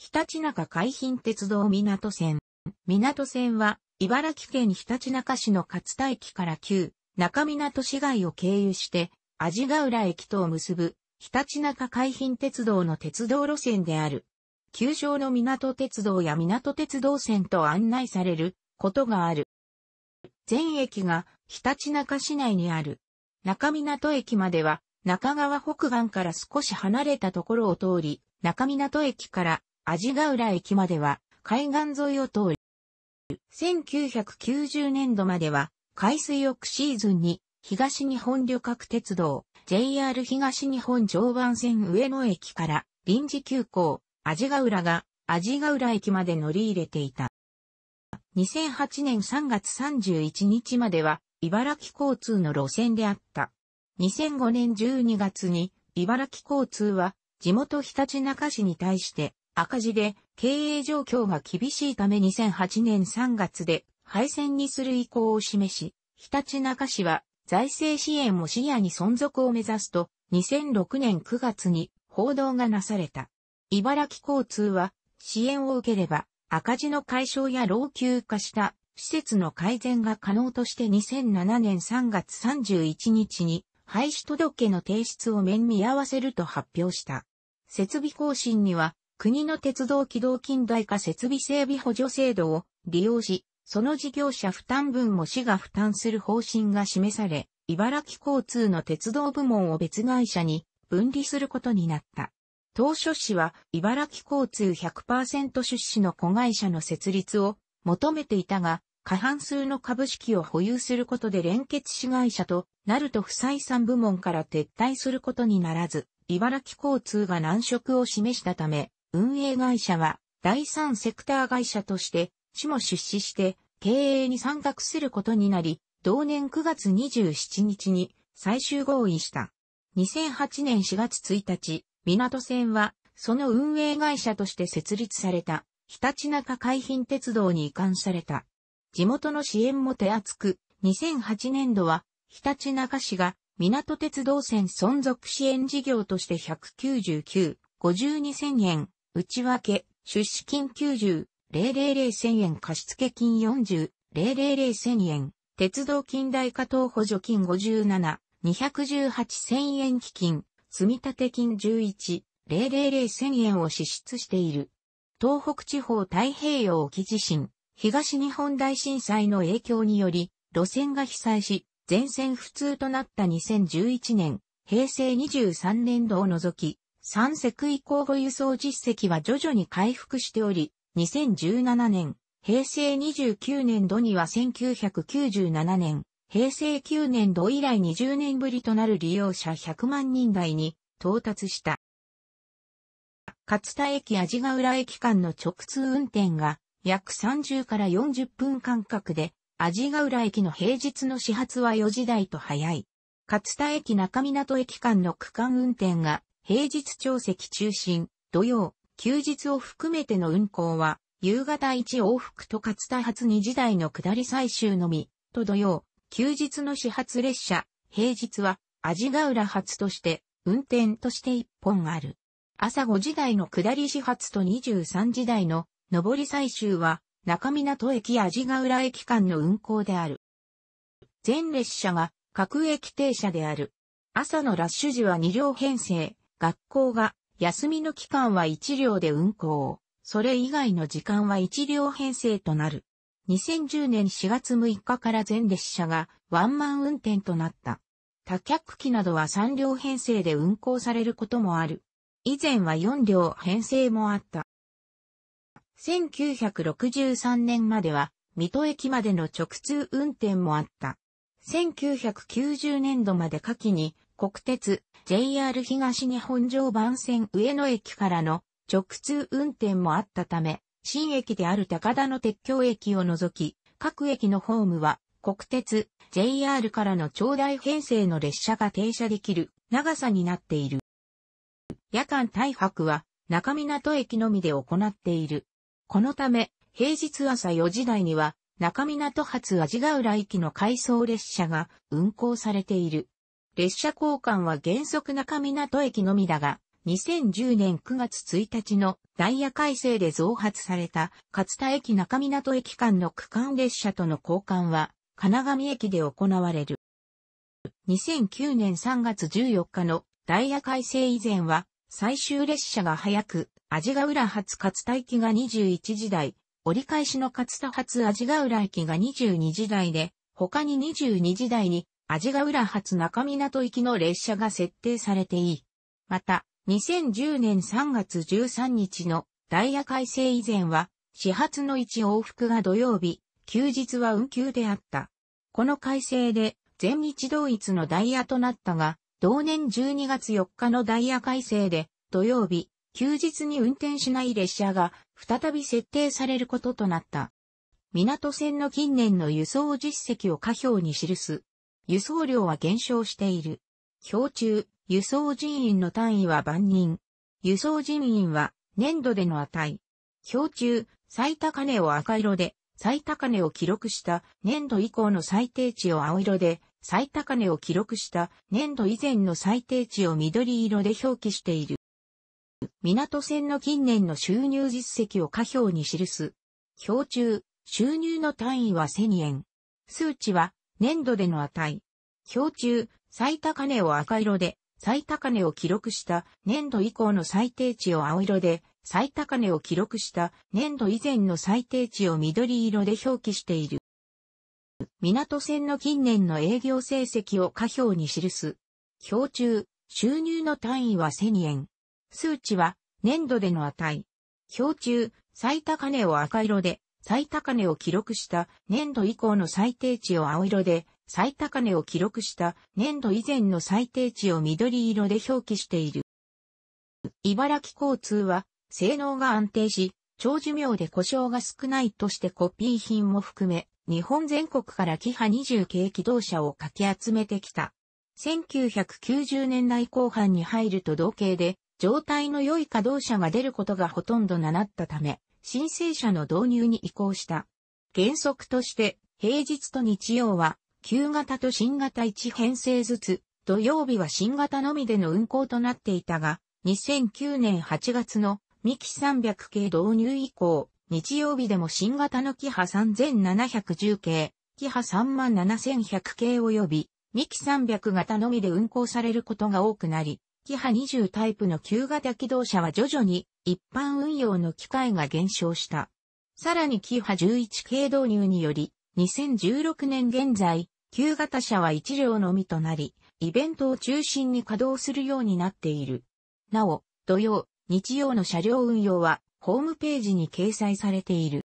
ひたちなか海浜鉄道港線。港線は、茨城県ひたちなか市の勝田駅から旧、中港市街を経由して、味ヶ浦駅とを結ぶ、ひたちなか海浜鉄道の鉄道路線である。旧称の港鉄道や港鉄道線と案内されることがある。全駅がひたちなか市内にある。中港駅までは中川北岸から少し離れたところを通り、中港駅から味ヶ浦駅までは海岸沿いを通る。1990年度までは海水浴シーズンに東日本旅客鉄道 JR 東日本常磐線上野駅から臨時急行味ヶ浦が味ヶ浦駅まで乗り入れていた。2008年3月31日までは茨城交通の路線であった。2005年12月に茨城交通は地元ひたちなか市に対して赤字で経営状況が厳しいため2008年3月で廃線にする意向を示し、ひたちなか市は財政支援も視野に存続を目指すと2006年9月に報道がなされた。茨城交通は支援を受ければ赤字の解消や老朽化した施設の改善が可能として2007年3月31日に廃止届の提出を面見合わせると発表した。設備更新には国の鉄道軌道近代化設備整備補助制度を利用し、その事業者負担分も市が負担する方針が示され、茨城交通の鉄道部門を別会社に分離することになった。当初市は茨城交通100%出資の子会社の設立を求めていたが、過半数の株式を保有することで連結子会社となると不採算部門から撤退することにならず、茨城交通が難色を示したため、運営会社は第三セクター会社として市も出資して経営に参画することになり、同年9月27日に最終合意した。2008年4月1日、港線はその運営会社として設立された、ひたちなか海浜鉄道に移管された。地元の支援も手厚く、2008年度は、ひたちなか市が港鉄道線存続支援事業として199、52 0 0 0円、内訳、出資金90、0 0 0 0 0 0円貸付金40、0 0 0 0 0 0円、鉄道近代化等補助金57、218,000円基金、積立金11、000,000円を支出している。東北地方太平洋沖地震、東日本大震災の影響により、路線が被災し、全線不通となった2011年、平成23年度を除き、三石以降保輸送実績は徐々に回復しており、2017年、平成29年度には1997年、平成9年度以来20年ぶりとなる利用者100万人台に到達した。勝田駅味ヶ浦駅間の直通運転が約30から40分間隔で、味ヶ浦駅の平日の始発は4時台と早い。勝田駅中港駅間の区間運転が平日朝席中心、土曜、休日を含めての運行は、夕方1往復と勝田発2時台の下り最終のみ、と土曜、休日の始発列車、平日は、味ヶ浦発として、運転として一本ある。朝5時台の下り始発と23時台の上り最終は、中港駅味ヶ浦駅間の運行である。全列車が各駅停車である。朝のラッシュ時は2両編成、学校が休みの期間は1両で運行。それ以外の時間は1両編成となる。2010年4月6日から全列車がワンマン運転となった。多脚機などは3両編成で運行されることもある。以前は4両編成もあった。1963年までは、水戸駅までの直通運転もあった。1990年度まで下記に国鉄、JR 東日本常磐線上野駅からの直通運転もあったため、新駅である高田の鉄橋駅を除き、各駅のホームは国鉄、JR からの長大編成の列車が停車できる長さになっている。夜間大泊は中港駅のみで行っている。このため、平日朝4時台には中港発味ヶ浦駅の回送列車が運行されている。列車交換は原則中港駅のみだが、2010年9月1日のダイヤ改正で増発された勝田駅中港駅間の区間列車との交換は、金上駅で行われる。2009年3月14日のダイヤ改正以前は、最終列車が早く、味ヶ浦発勝田駅が21時台、折り返しの勝田発味ヶ浦駅が22時台で、他に22時台に味ヶ浦発中港行きの列車が設定されていい。また、2010年3月13日のダイヤ改正以前は、始発の1往復が土曜日、休日は運休であった。この改正で、全日同一のダイヤとなったが、同年12月4日のダイヤ改正で、土曜日、休日に運転しない列車が再び設定されることとなった。港線の近年の輸送実績を過表に記す輸送量は減少している。標中、輸送人員の単位は万人。輸送人員は年度での値。標中、最高値を赤色で、最高値を記録した年度以降の最低値を青色で、最高値を記録した年度以前の最低値を緑色で表記している。港線の近年の収入実績を下表に記す。表中、収入の単位は1000円。数値は年度での値。表中、最高値を赤色で、最高値を記録した年度以降の最低値を青色で、最高値を記録した年度以前の最低値を緑色で表記している。港線の近年の営業成績を下表に記す。表中、収入の単位は1000円。数値は年度での値。表中、最高値を赤色で、最高値を記録した年度以降の最低値を青色で、最高値を記録した年度以前の最低値を緑色で表記している。茨城交通は、性能が安定し、長寿命で故障が少ないとしてコピー品も含め、日本全国からキハ20系機動車をかき集めてきた。1990年代後半に入ると同型で、状態の良い稼働者が出ることがほとんどななったため、申請者の導入に移行した。原則として、平日と日曜は、旧型と新型1編成ずつ、土曜日は新型のみでの運行となっていたが、2009年8月のミキ300系導入以降、日曜日でも新型のキハ3710系、キハ37100系及び、ミキ300型のみで運行されることが多くなり、キハ20タイプの旧型機動車は徐々に一般運用の機会が減少した。さらにキハ11系導入により、2016年現在、旧型車は1両のみとなり、イベントを中心に稼働するようになっている。なお、土曜、日曜の車両運用は、ホームページに掲載されている。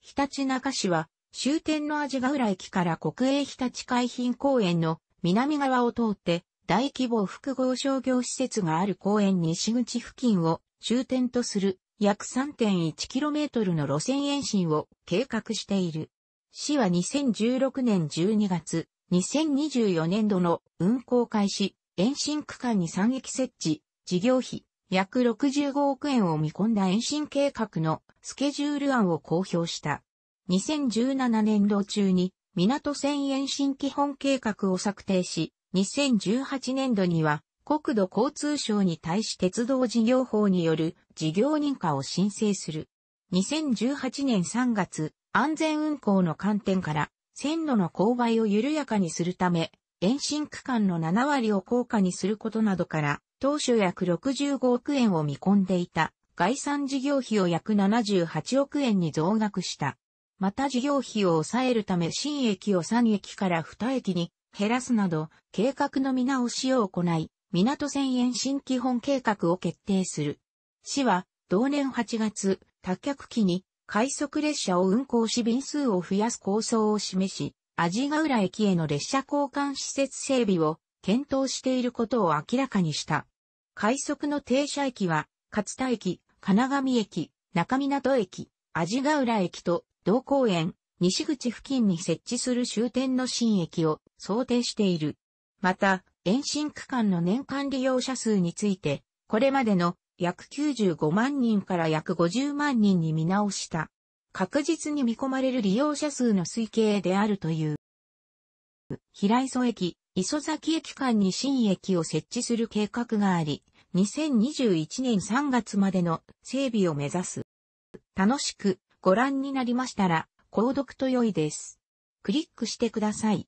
ひたち市は、終点の味ヶ浦駅から国営ひたち海浜公園の南側を通って、大規模複合商業施設がある公園西口付近を終点とする約 3.1km の路線延伸を計画している。市は2016年12月、2024年度の運行開始、延伸区間に3駅設置、事業費約65億円を見込んだ延伸計画のスケジュール案を公表した。2017年度中に港線延伸基本計画を策定し、2018年度には国土交通省に対し鉄道事業法による事業認可を申請する。2018年3月、安全運行の観点から線路の勾配を緩やかにするため、延伸区間の7割を高価にすることなどから、当初約65億円を見込んでいた概算事業費を約78億円に増額した。また事業費を抑えるため新駅を3駅から2駅に減らすなど、計画の見直しを行い、港線延伸基本計画を決定する。市は、同年8月、多客機に、快速列車を運行し便数を増やす構想を示し、味ヶ浦駅への列車交換施設整備を検討していることを明らかにした。快速の停車駅は、勝田駅、金上駅、中港駅、味ヶ浦駅と同公園、西口付近に設置する終点の新駅を想定している。また、延伸区間の年間利用者数について、これまでの約95万人から約50万人に見直した。確実に見込まれる利用者数の推計であるという。平磯駅、磯崎駅間に新駅を設置する計画があり、2021年3月までの整備を目指す。楽しくご覧になりましたら、購読と良いです。クリックしてください。